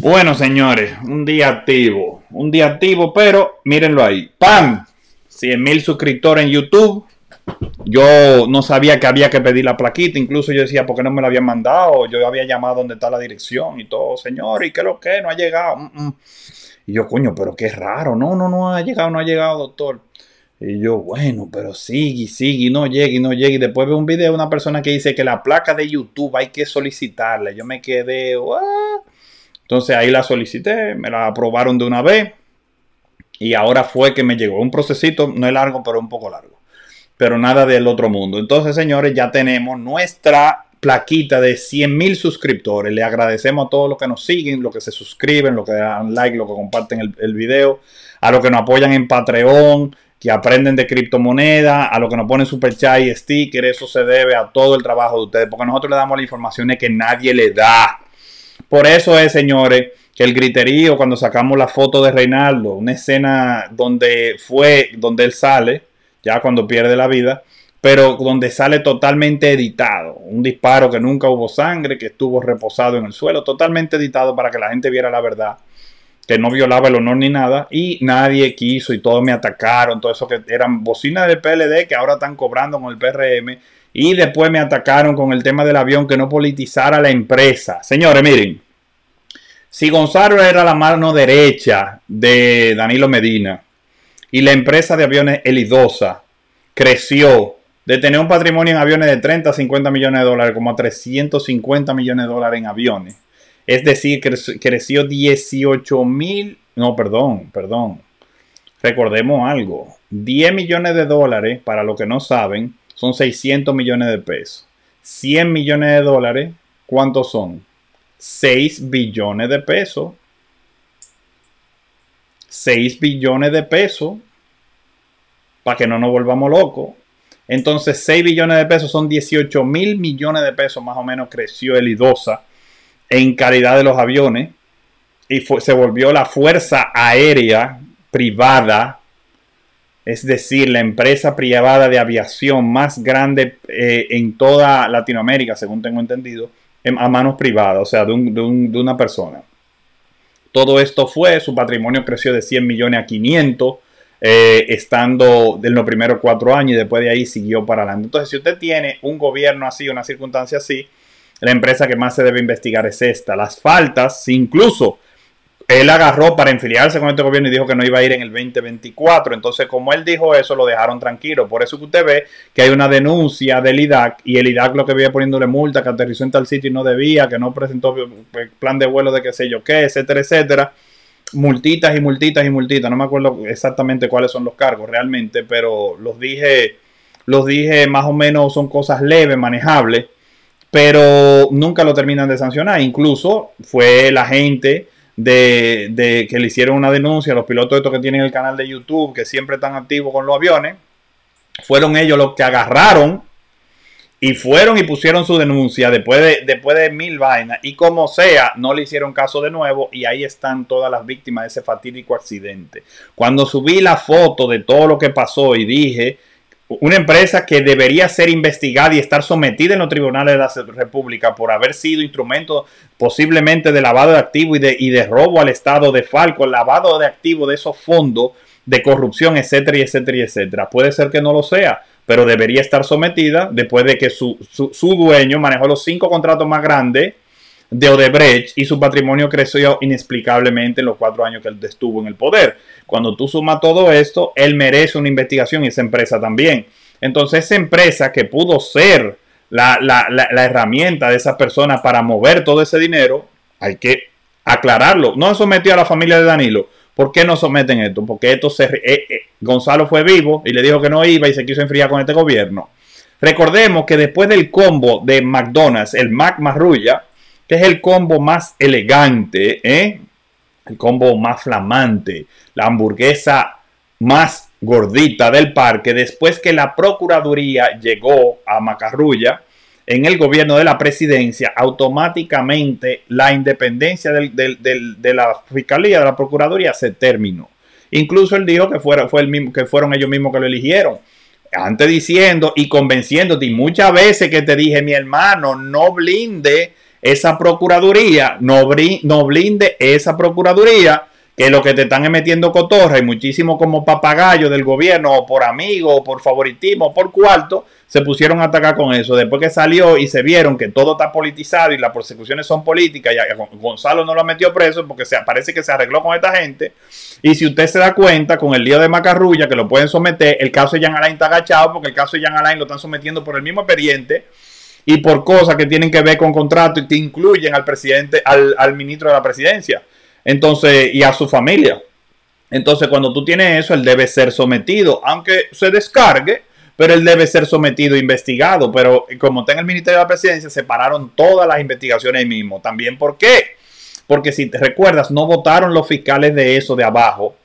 Bueno, señores, un día activo, un día activo, pero mírenlo ahí. ¡Pam! 100 mil suscriptores en YouTube. Yo no sabía que había que pedir la plaquita, incluso yo decía, ¿por qué no me la habían mandado? Yo había llamado donde está la dirección y todo, señor, ¿y qué lo que? No ha llegado. Mm, mm. Y yo, coño, pero qué raro, no, no, no ha llegado, no ha llegado, doctor. Y yo, bueno, pero sigue, sigue, no llegue, no llegue. Y después veo un video de una persona que dice que la placa de YouTube hay que solicitarla. Yo me quedé, entonces ahí la solicité, me la aprobaron de una vez y ahora fue que me llegó un procesito, no es largo, pero un poco largo. Pero nada del otro mundo. Entonces, señores, ya tenemos nuestra plaquita de 100 mil suscriptores. Le agradecemos a todos los que nos siguen, los que se suscriben, los que dan like, los que comparten el, video, a los que nos apoyan en Patreon, que aprenden de criptomonedas, a los que nos ponen super chat y sticker. Eso se debe a todo el trabajo de ustedes, porque nosotros le damos la información que nadie le da. Por eso es, señores, que el griterío, cuando sacamos la foto de Reinaldo, una escena donde fue, donde él sale, ya cuando pierde la vida, pero donde sale totalmente editado. Un disparo que nunca hubo sangre, que estuvo reposado en el suelo, totalmente editado para que la gente viera la verdad, que no violaba el honor ni nada, y nadie quiso y todos me atacaron, todo eso que eran bocinas del PLD que ahora están cobrando con el PRM y después me atacaron con el tema del avión que no politizara la empresa. Señores, miren, si Gonzalo era la mano derecha de Danilo Medina y la empresa de aviones Elidosa creció de tener un patrimonio en aviones de 30 a 50 millones de dólares como a 350 millones de dólares en aviones. Es decir, creció 18 mil, no, perdón, perdón. Recordemos algo, 10 millones de dólares, para los que no saben, son 600 millones de pesos. 100 millones de dólares, ¿cuántos son? 6 billones de pesos. 6 billones de pesos. Para que no nos volvamos locos. Entonces, 6 billones de pesos son 18 mil millones de pesos, más o menos, creció el IDOSA en calidad de los aviones. Y se volvió la fuerza aérea privada es decir, la empresa privada de aviación más grande eh, en toda Latinoamérica, según tengo entendido, em, a manos privadas, o sea, de, una persona. Todo esto fue, su patrimonio creció de 100 millones a 500, eh, estando en los primeros cuatro años y después de ahí siguió para adelante. Entonces, si usted tiene un gobierno así, una circunstancia así, la empresa que más se debe investigar es esta. Las faltas, incluso él agarró para enfiliarse con este gobierno y dijo que no iba a ir en el 2024. Entonces, como él dijo eso, lo dejaron tranquilo. Por eso que usted ve que hay una denuncia del IDAC y el IDAC lo que veía poniéndole multa, que aterrizó en tal sitio y no debía, que no presentó eh, plan de vuelo de qué sé yo qué, etcétera, etcétera. Multitas y multitas y multitas. No me acuerdo exactamente cuáles son los cargos realmente, pero los dije, los dije más o menos son cosas leves, manejables, pero nunca lo terminan de sancionar. Incluso fue la gente de, que le hicieron una denuncia a los pilotos estos que tienen el canal de YouTube, que siempre están activos con los aviones. Fueron ellos los que agarraron y fueron y pusieron su denuncia después de, después de mil vainas. Y como sea, no le hicieron caso de nuevo. Y ahí están todas las víctimas de ese fatídico accidente. Cuando subí la foto de todo lo que pasó y dije una empresa que debería ser investigada y estar sometida en los tribunales de la República por haber sido instrumento posiblemente de lavado de activos y de, y de robo al Estado de Falco, lavado de activos de esos fondos de corrupción, etcétera, etcétera, etcétera. Puede ser que no lo sea, pero debería estar sometida después de que su, su, su dueño manejó los cinco contratos más grandes de Odebrecht y su patrimonio creció inexplicablemente en los cuatro años que él estuvo en el poder. Cuando tú sumas todo esto, él merece una investigación y esa empresa también. Entonces esa empresa que pudo ser la, herramienta de esa persona para mover todo ese dinero, hay que aclararlo. No sometió a la familia de Danilo. ¿Por qué no someten esto? Porque esto se, eh, eh, Gonzalo fue vivo y le dijo que no iba y se quiso enfriar con este gobierno. Recordemos que después del combo de McDonald's, el Mac Marrulla, que es el combo más elegante, ¿eh? el combo más flamante, la hamburguesa más gordita del parque, después que la Procuraduría llegó a Macarrulla en el gobierno de la presidencia, automáticamente la independencia de la Fiscalía, de la Procuraduría, se terminó. Incluso él dijo que, fue el mismo, que fueron ellos mismos que lo eligieron antes diciendo y convenciéndote, y muchas veces que te dije, mi hermano, no blinde esa procuraduría, no, no blinde esa procuraduría, que lo que te están emitiendo cotorra y muchísimo como papagayo del gobierno, o por amigo, o por favoritismo, o por cuarto, se pusieron a atacar con eso. Después que salió y se vieron que todo está politizado y las persecuciones son políticas, y Gonzalo no lo metió preso porque se, parece que se arregló con esta gente. Y si usted se da cuenta, con el lío de Macarrulla, que lo pueden someter, el caso de Jan Alain está agachado porque el caso de Jan Alain lo están sometiendo por el mismo expediente y por cosas que tienen que ver con contrato y que incluyen al presidente, al, ministro de la presidencia. Entonces, y a su familia. Entonces, cuando tú tienes eso, él debe ser sometido, aunque se descargue, pero él debe ser sometido e investigado. Pero como está en el Ministerio de la Presidencia, separaron todas las investigaciones ahí mismo. También, ¿por qué? Porque si te recuerdas, no votaron los fiscales de eso de abajo.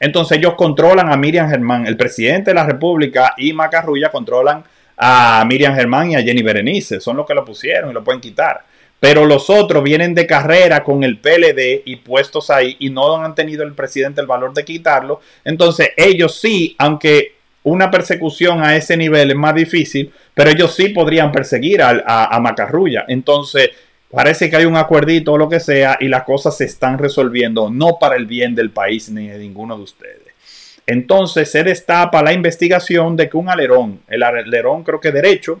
Entonces ellos controlan a Miriam Germán, el presidente de la República y Macarrulla controlan a Miriam Germán y a Jenny Berenice. Son los que lo pusieron y lo pueden quitar. Pero los otros vienen de carrera con el PLD y puestos ahí y no han tenido el presidente el valor de quitarlo. Entonces ellos sí, aunque una persecución a ese nivel es más difícil, pero ellos sí podrían perseguir a, a Macarrulla. Entonces parece que hay un acuerdito o lo que sea y las cosas se están resolviendo no para el bien del país ni de ninguno de ustedes. Entonces se destapa la investigación de que un alerón, el alerón creo que derecho,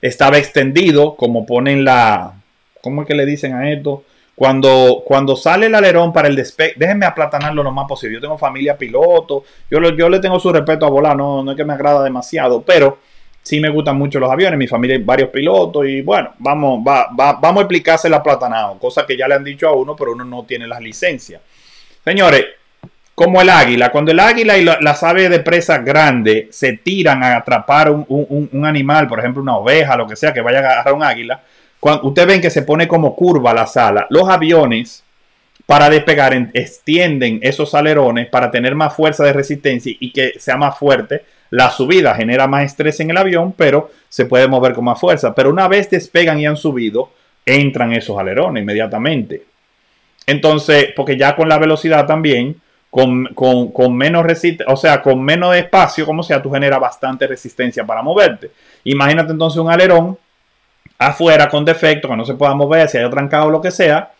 estaba extendido, como ponen la... ¿Cómo es que le dicen a esto? Cuando, cuando sale el alerón para el despegue, déjenme aplatanarlo lo más posible. Yo tengo familia piloto, yo, le tengo su respeto a volar, no, es que me agrada demasiado, pero sí me gustan mucho los aviones, mi familia hay varios pilotos y bueno, vamos, vamos a explicarse el aplatanado, cosa que ya le han dicho a uno, pero uno no tiene las licencias. Señores, como el águila. Cuando el águila y las aves de presa grande se tiran a atrapar un, animal, por ejemplo una oveja, lo que sea, que vaya a agarrar un águila, cuando, ustedes ven que se pone como curva la sala. Los aviones para despegar extienden esos alerones para tener más fuerza de resistencia y que sea más fuerte. La subida genera más estrés en el avión, pero se puede mover con más fuerza. Pero una vez despegan y han subido, entran esos alerones inmediatamente. Entonces, porque ya con la velocidad también, con, con, con menos o sea, con menos espacio, como sea, tú generas bastante resistencia para moverte. Imagínate entonces un alerón afuera con defecto, que no se pueda mover, si haya trancado o lo que sea,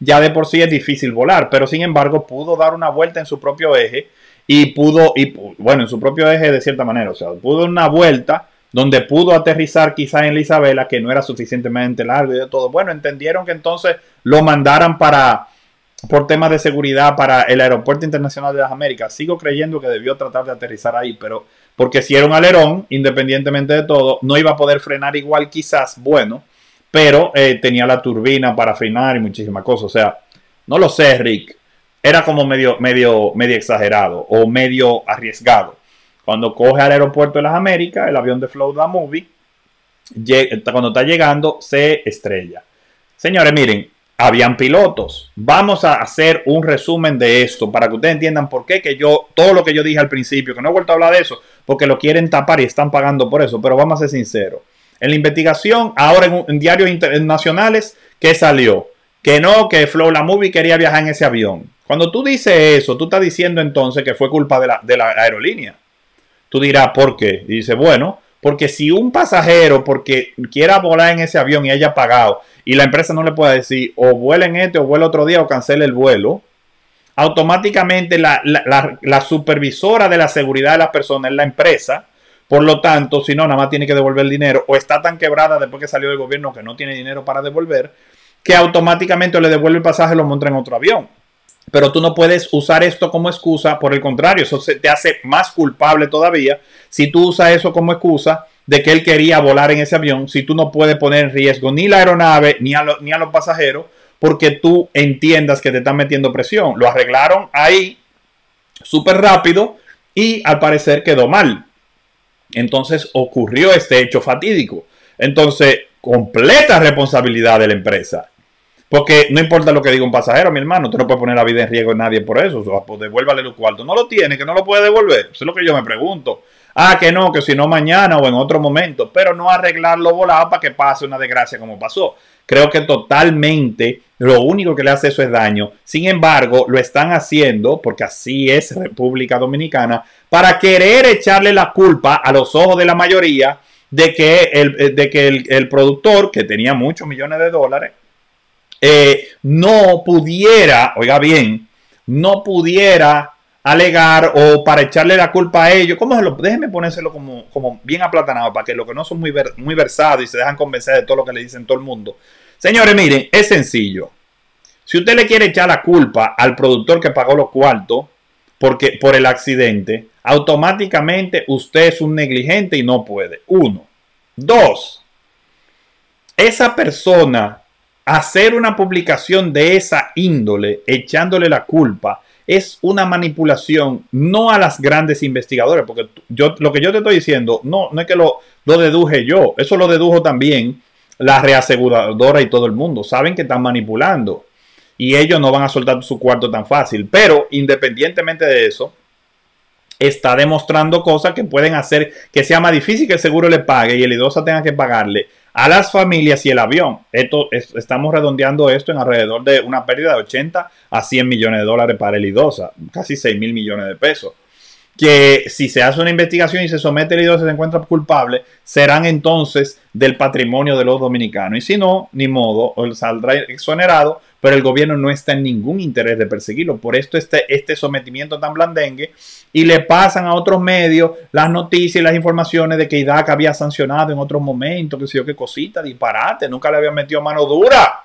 ya de por sí es difícil volar, pero sin embargo pudo dar una vuelta en su propio eje y pudo, y, bueno, en su propio eje de cierta manera, o sea, pudo una vuelta donde pudo aterrizar quizás en la Isabela, que no era suficientemente largo y de todo. Bueno, entendieron que entonces lo mandaran para, por temas de seguridad para el Aeropuerto Internacional de las Américas. Sigo creyendo que debió tratar de aterrizar ahí, pero porque si era un alerón, independientemente de todo, no iba a poder frenar igual quizás, bueno, pero eh, tenía la turbina para frenar y muchísimas cosas. O sea, no lo sé, Rick. Era como medio, medio, medio exagerado o medio arriesgado. Cuando coge al aeropuerto de las Américas, el avión de Flow the Movie, cuando está llegando, se estrella. Señores, miren, habían pilotos. Vamos a hacer un resumen de esto para que ustedes entiendan por qué que yo, todo lo que yo dije al principio, que no he vuelto a hablar de eso, porque lo quieren tapar y están pagando por eso, pero vamos a ser sinceros. En la investigación, ahora en, diarios internacionales, ¿qué salió? Que no, que Flow La Movie quería viajar en ese avión. Cuando tú dices eso, tú estás diciendo entonces que fue culpa de la, de la aerolínea. Tú dirás, ¿por qué? Y dice, bueno, porque si un pasajero, porque quiera volar en ese avión y haya pagado, y la empresa no le puede decir o vuelen este o vuela otro día o cancele el vuelo, automáticamente la, supervisora de la seguridad de las personas es la empresa. Por lo tanto, si no, nada más tiene que devolver el dinero o está tan quebrada después que salió del gobierno que no tiene dinero para devolver, que automáticamente le devuelve el pasaje y lo monta en otro avión. Pero tú no puedes usar esto como excusa, por el contrario, eso te hace más culpable todavía si tú usas eso como excusa de que él quería volar en ese avión, si tú no puedes poner en riesgo ni la aeronave ni a, ni a los pasajeros, porque tú entiendas que te están metiendo presión. Lo arreglaron ahí súper rápido y al parecer quedó mal. Entonces ocurrió este hecho fatídico. Entonces, completa responsabilidad de la empresa. Porque no importa lo que diga un pasajero, mi hermano, tú no puedes poner la vida en riesgo de nadie por eso. O pues, devuélvale los cuartos. No lo tiene, que no lo puede devolver. Eso es lo que yo me pregunto. Ah, que no, que si no mañana o en otro momento, pero no arreglarlo volado para que pase una desgracia como pasó. Creo que totalmente lo único que le hace eso es daño. Sin embargo, lo están haciendo, porque así es República Dominicana, para querer echarle la culpa a los ojos de la mayoría de que el, eh, de que el, productor, que tenía muchos millones de dólares, eh, no pudiera, oiga bien, no pudiera alegar o para echarle la culpa a ellos. ¿Cómo se lo? Déjenme ponérselo como, bien aplatanado para que los que no son muy, muy versados y se dejan convencer de todo lo que le dicen todo el mundo. Señores, miren, es sencillo. Si usted le quiere echar la culpa al productor que pagó los cuartos porque, por el accidente, automáticamente usted es un negligente y no puede. Uno. Dos. Esa persona hacer una publicación de esa índole, echándole la culpa, es una manipulación, no a las grandes investigadoras, porque yo, lo que yo te estoy diciendo, no, no es que lo, lo deduje yo, eso lo dedujo también la reaseguradora y todo el mundo. Saben que están manipulando y ellos no van a soltar su cuarto tan fácil. Pero independientemente de eso, está demostrando cosas que pueden hacer que sea más difícil que el seguro le pague y el IDOSA tenga que pagarle a las familias y el avión. Esto, estamos redondeando esto en alrededor de una pérdida de 80 a 100 millones de dólares para el IDOSA, casi 6 mil millones de pesos. Que si se hace una investigación y se somete el IDOSA y se encuentra culpable, serán entonces del patrimonio de los dominicanos. Y si no, ni modo, saldrá exonerado pero el gobierno no está en ningún interés de perseguirlo. Por esto este, este sometimiento tan blandengue y le pasan a otros medios las noticias y las informaciones de que IDAC había sancionado en otro momento, que sé yo, qué cosita, disparate, nunca le habían metido mano dura.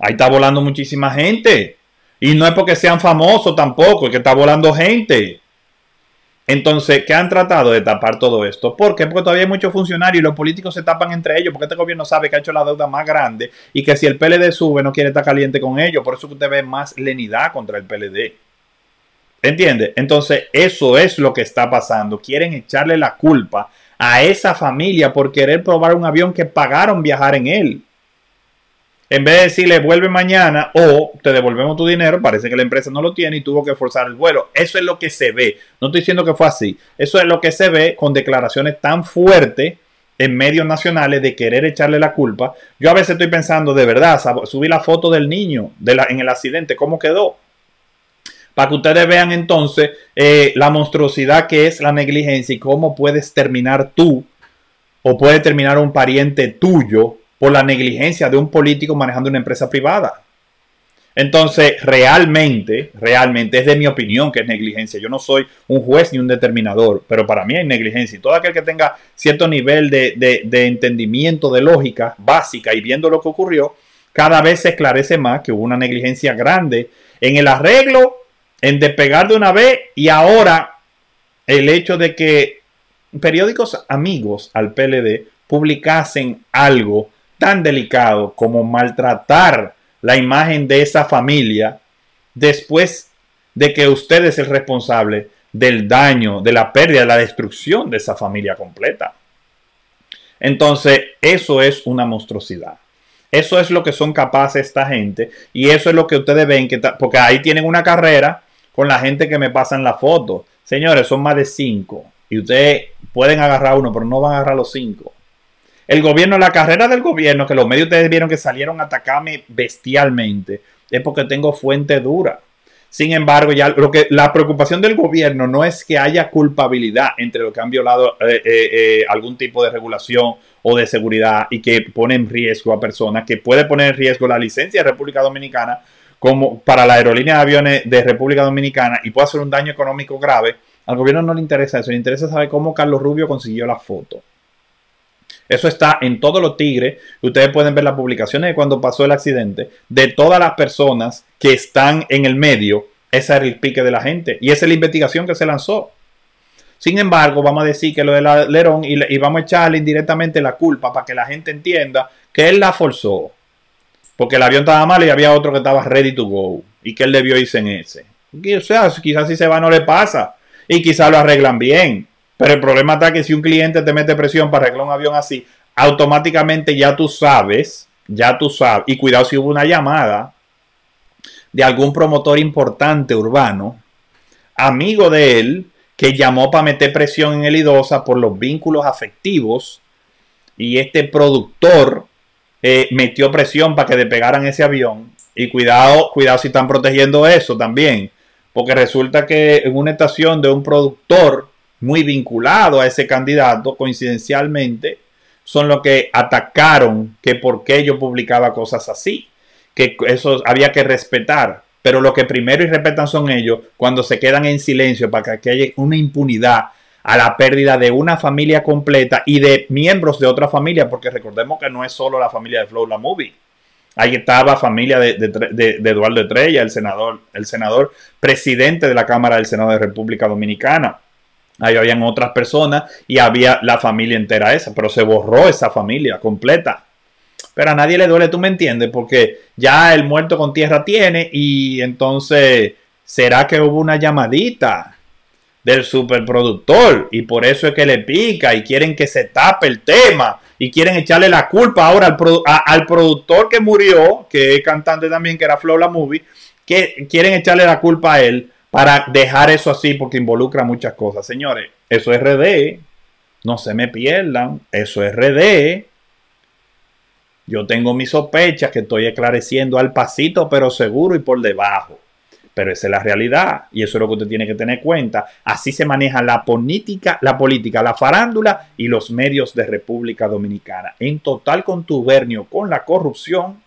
Ahí está volando muchísima gente. Y no es porque sean famosos tampoco, es que está volando gente. Entonces, ¿qué han tratado de tapar todo esto? ¿Por qué? Porque todavía hay muchos funcionarios y los políticos se tapan entre ellos, porque este gobierno sabe que ha hecho la deuda más grande y que si el PLD sube no quiere estar caliente con ellos, por eso que usted ve más lenidad contra el PLD. ¿Entiende? Entonces, eso es lo que está pasando. Quieren echarle la culpa a esa familia por querer probar un avión que pagaron viajar en él. En vez de decirle vuelve mañana o te devolvemos tu dinero, parece que la empresa no lo tiene y tuvo que forzar el vuelo. Eso es lo que se ve. No estoy diciendo que fue así. Eso es lo que se ve con declaraciones tan fuertes en medios nacionales de querer echarle la culpa. Yo a veces estoy pensando, de verdad, subí la foto del niño en el accidente, cómo quedó. Para que ustedes vean entonces eh, la monstruosidad que es la negligencia y cómo puedes terminar tú o puede terminar un pariente tuyo por la negligencia de un político manejando una empresa privada. Entonces, realmente, realmente, es de mi opinión que es negligencia. Yo no soy un juez ni un determinador, pero para mí hay negligencia. Y todo aquel que tenga cierto nivel de, de entendimiento, de lógica básica y viendo lo que ocurrió, cada vez se esclarece más que hubo una negligencia grande en el arreglo, en despegar de una vez y ahora el hecho de que periódicos amigos al PLD publicasen algo tan delicado como maltratar la imagen de esa familia después de que usted es el responsable del daño, de la pérdida, de la destrucción de esa familia completa. Entonces, eso es una monstruosidad. Eso es lo que son capaces esta gente y eso es lo que ustedes ven, que porque ahí tienen una carrera con la gente que me pasan la foto. Señores, son más de cinco y ustedes pueden agarrar uno, pero no van a agarrar los cinco el gobierno, la carrera del gobierno, que los medios ustedes vieron que salieron a atacarme bestialmente, es porque tengo fuente dura. Sin embargo, ya lo que la preocupación del gobierno no es que haya culpabilidad entre los que han violado eh, eh, eh, algún tipo de regulación o de seguridad y que pone en riesgo a personas, que puede poner en riesgo la licencia de República Dominicana como para la aerolínea de aviones de República Dominicana y puede hacer un daño económico grave. Al gobierno no le interesa eso, le interesa saber cómo Carlos Rubio consiguió la foto. Eso está en todos los tigres. Ustedes pueden ver las publicaciones de cuando pasó el accidente. De todas las personas que están en el medio. Ese era el pique de la gente. Y esa es la investigación que se lanzó. Sin embargo, vamos a decir que lo de Lerón y, vamos a echarle indirectamente la culpa para que la gente entienda que él la forzó. Porque el avión estaba mal y había otro que estaba ready to go. Y que él debió irse en ese. O sea, quizás si se va no le pasa. Y quizás lo arreglan bien. Pero el problema está que si un cliente te mete presión para arreglar un avión así, automáticamente ya tú sabes, ya tú sabes, y cuidado si hubo una llamada de algún promotor importante urbano, amigo de él, que llamó para meter presión en el IDOSA por los vínculos afectivos y este productor eh, metió presión para que despegaran ese avión. Y cuidado, cuidado si están protegiendo eso también, porque resulta que en una estación de un productor muy vinculado a ese candidato, coincidencialmente, son los que atacaron que por qué yo publicaba cosas así, que eso había que respetar. Pero lo que primero y respetan son ellos cuando se quedan en silencio para que haya una impunidad a la pérdida de una familia completa y de miembros de otra familia, porque recordemos que no es solo la familia de Flow La Movie. Ahí estaba familia de, Eduardo Estrella, el senador, el senador presidente de la Cámara del Senado de República Dominicana. Ahí habían otras personas y había la familia entera esa, pero se borró esa familia completa. Pero a nadie le duele, tú me entiendes, porque ya el muerto con tierra tiene y entonces, ¿será que hubo una llamadita del superproductor? Y por eso es que le pica y quieren que se tape el tema y quieren echarle la culpa ahora al, al productor que murió, que es cantante también, que era Flow La Movie, que quieren echarle la culpa a él para dejar eso así porque involucra muchas cosas. Señores, eso es RD, no se me pierdan, eso es RD. Yo tengo mis sospechas que estoy esclareciendo al pasito, pero seguro y por debajo. Pero esa es la realidad y eso es lo que usted tiene que tener en cuenta. Así se maneja la política, la política, la farándula y los medios de República Dominicana. En total contubernio con la corrupción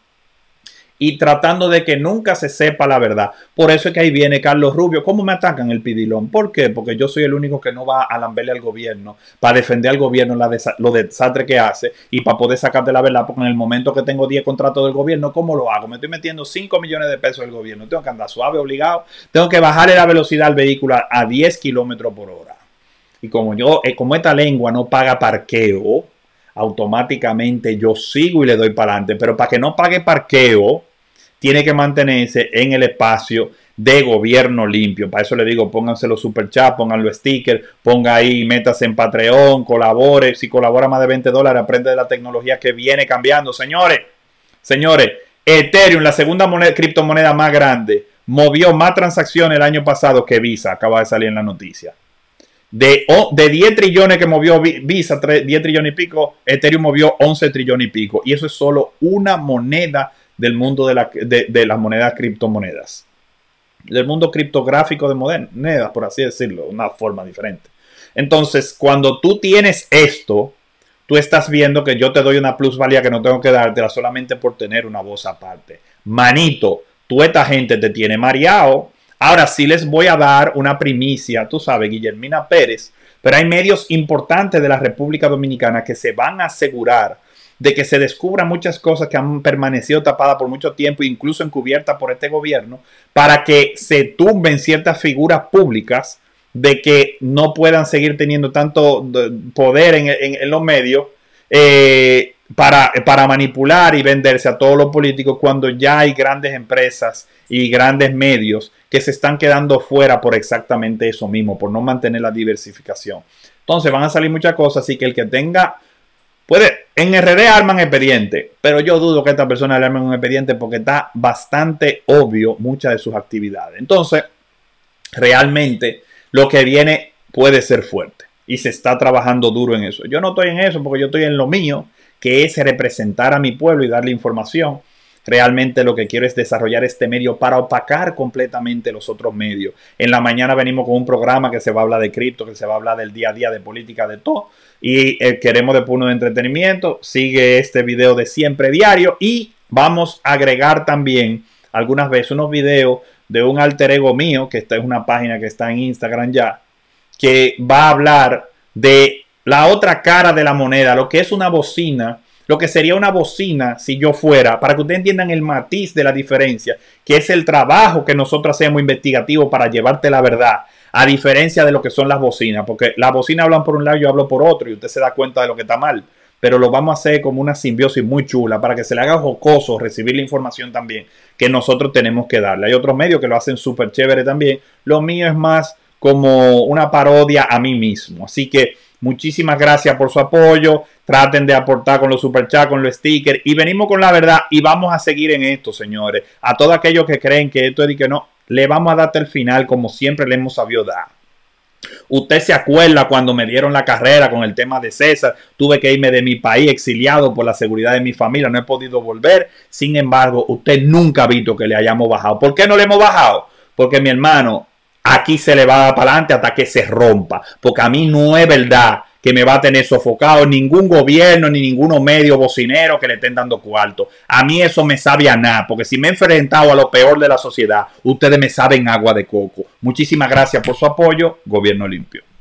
y tratando de que nunca se sepa la verdad. Por eso es que ahí viene Carlos Rubio. ¿Cómo me atacan el pidilón? ¿Por qué? Porque yo soy el único que no va a lamberle al gobierno para defender al gobierno la lo desastre que hace y para poder sacarte la verdad. Porque en el momento que tengo 10 contratos del gobierno, ¿cómo lo hago? Me estoy metiendo 5 millones de pesos del gobierno. Tengo que andar suave, obligado. Tengo que bajarle la velocidad al vehículo a 10 kilómetros por hora. Y como yo, eh, como esta lengua no paga parqueo, automáticamente yo sigo y le doy para adelante. Pero para que no pague parqueo, tiene que mantenerse en el espacio de gobierno limpio. Para eso le digo, pónganse los super pónganlo pongan stickers, ponga ahí, metas en Patreon, colabore. Si colabora más de 20 dólares, aprende de la tecnología que viene cambiando. Señores, señores, Ethereum, la segunda criptomoneda más grande, movió más transacciones el año pasado que Visa. Acaba de salir en la noticia. De, 10 trillones que movió Visa, 10 trillones y pico, Ethereum movió 11 trillones y pico. Y eso es solo una moneda del mundo de, la, las monedas criptomonedas. Del mundo criptográfico de monedas, por así decirlo, una forma diferente. Entonces, cuando tú tienes esto, tú estás viendo que yo te doy una plusvalía que no tengo que dártela solamente por tener una voz aparte. Manito, tú esta gente te tiene mareado. Ahora sí les voy a dar una primicia, tú sabes, Guillermina Pérez, pero hay medios importantes de la República Dominicana que se van a asegurar de que se descubran muchas cosas que han permanecido tapadas por mucho tiempo, incluso encubiertas por este gobierno, para que se tumben ciertas figuras públicas de que no puedan seguir teniendo tanto poder en, los medios eh, para, para manipular y venderse a todos los políticos cuando ya hay grandes empresas y grandes medios que se están quedando fuera por exactamente eso mismo, por no mantener la diversificación. Entonces van a salir muchas cosas, así que el que tenga Puede, en RD arman expediente, pero yo dudo que esta persona le armen un expediente porque está bastante obvio muchas de sus actividades. Entonces, realmente lo que viene puede ser fuerte y se está trabajando duro en eso. Yo no estoy en eso porque yo estoy en lo mío, que es representar a mi pueblo y darle información. Realmente lo que quiero es desarrollar este medio para opacar completamente los otros medios. En la mañana venimos con un programa que se va a hablar de cripto, que se va a hablar del día a día, de política, de todo. Y eh, queremos de puro de entretenimiento. Sigue este video de siempre diario y vamos a agregar también algunas veces unos videos de un alter ego mío, que esta es una página que está en Instagram ya, que va a hablar de la otra cara de la moneda, lo que es una bocina lo que sería una bocina si yo fuera, para que ustedes entiendan el matiz de la diferencia, que es el trabajo que nosotros hacemos investigativo para llevarte la verdad, a diferencia de lo que son las bocinas, porque las bocinas hablan por un lado, yo hablo por otro y usted se da cuenta de lo que está mal, pero lo vamos a hacer como una simbiosis muy chula para que se le haga jocoso recibir la información también que nosotros tenemos que darle. Hay otros medios que lo hacen súper chévere también, lo mío es más como una parodia a mí mismo, así que... Muchísimas gracias por su apoyo. Traten de aportar con los superchats, con los stickers. Y venimos con la verdad y vamos a seguir en esto, señores. A todos aquellos que creen que esto es y que no, le vamos a dar el final como siempre le hemos sabido dar. Usted se acuerda cuando me dieron la carrera con el tema de César, tuve que irme de mi país exiliado por la seguridad de mi familia, no he podido volver. Sin embargo, usted nunca ha visto que le hayamos bajado. ¿Por qué no le hemos bajado? Porque mi hermano, aquí se le va para adelante hasta que se rompa. Porque a mí no es verdad que me va a tener sofocado ningún gobierno ni ninguno medio bocinero que le estén dando cuarto. A mí eso me sabe a nada, porque si me he enfrentado a lo peor de la sociedad, ustedes me saben agua de coco. Muchísimas gracias por su apoyo, Gobierno Limpio.